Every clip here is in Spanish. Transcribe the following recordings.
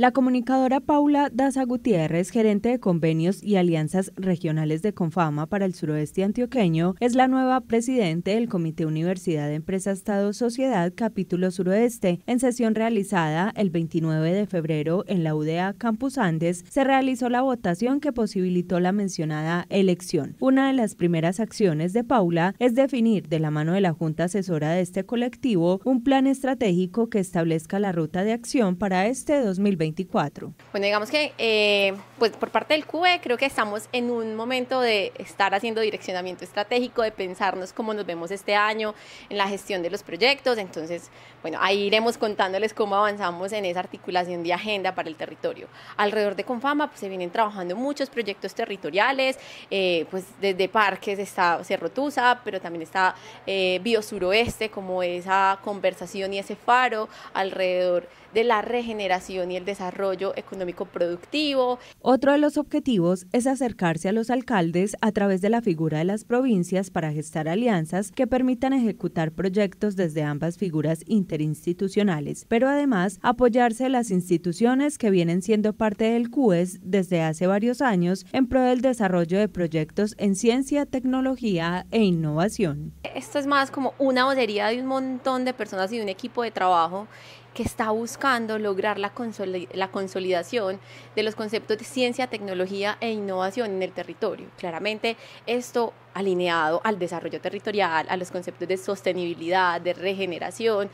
La comunicadora Paula Daza Gutiérrez, gerente de convenios y alianzas regionales de Confama para el suroeste antioqueño, es la nueva presidente del Comité Universidad de Empresa Estado Sociedad Capítulo Suroeste. En sesión realizada el 29 de febrero en la UDA Campus Andes, se realizó la votación que posibilitó la mencionada elección. Una de las primeras acciones de Paula es definir de la mano de la Junta Asesora de este colectivo un plan estratégico que establezca la ruta de acción para este 2020 bueno, digamos que eh, pues por parte del CUE creo que estamos en un momento de estar haciendo direccionamiento estratégico, de pensarnos cómo nos vemos este año en la gestión de los proyectos. Entonces, bueno, ahí iremos contándoles cómo avanzamos en esa articulación de agenda para el territorio. Alrededor de Confama pues, se vienen trabajando muchos proyectos territoriales, eh, pues desde parques está Cerro Tusa, pero también está eh, Bio como esa conversación y ese faro alrededor de la regeneración y el desarrollo desarrollo económico productivo. Otro de los objetivos es acercarse a los alcaldes a través de la figura de las provincias para gestar alianzas que permitan ejecutar proyectos desde ambas figuras interinstitucionales, pero además apoyarse a las instituciones que vienen siendo parte del CUES desde hace varios años en pro del desarrollo de proyectos en ciencia, tecnología e innovación. Esto es más como una vocería de un montón de personas y de un equipo de trabajo que está buscando lograr la, la consolidación de los conceptos de ciencia, tecnología e innovación en el territorio. Claramente esto alineado al desarrollo territorial, a los conceptos de sostenibilidad, de regeneración.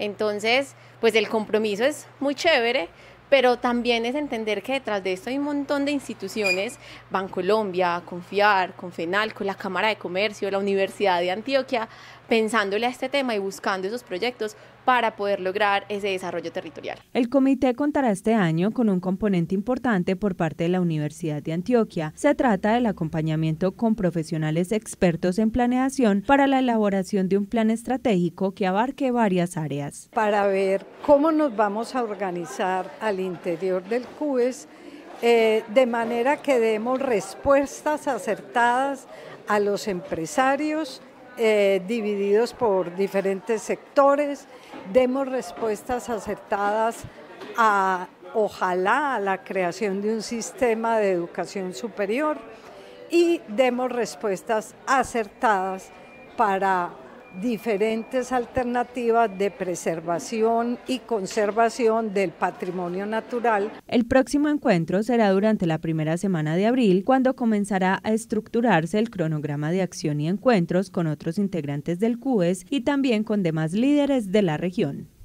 Entonces, pues el compromiso es muy chévere, pero también es entender que detrás de esto hay un montón de instituciones, Bancolombia, Confiar, Confenal, con la Cámara de Comercio, la Universidad de Antioquia, pensándole a este tema y buscando esos proyectos para poder lograr ese desarrollo territorial. El comité contará este año con un componente importante por parte de la Universidad de Antioquia. Se trata del acompañamiento con profesionales expertos en planeación para la elaboración de un plan estratégico que abarque varias áreas. Para ver cómo nos vamos a organizar al interior del CUES, eh, de manera que demos respuestas acertadas a los empresarios, eh, divididos por diferentes sectores, demos respuestas acertadas a, ojalá, a la creación de un sistema de educación superior y demos respuestas acertadas para diferentes alternativas de preservación y conservación del patrimonio natural. El próximo encuentro será durante la primera semana de abril, cuando comenzará a estructurarse el cronograma de acción y encuentros con otros integrantes del CUES y también con demás líderes de la región.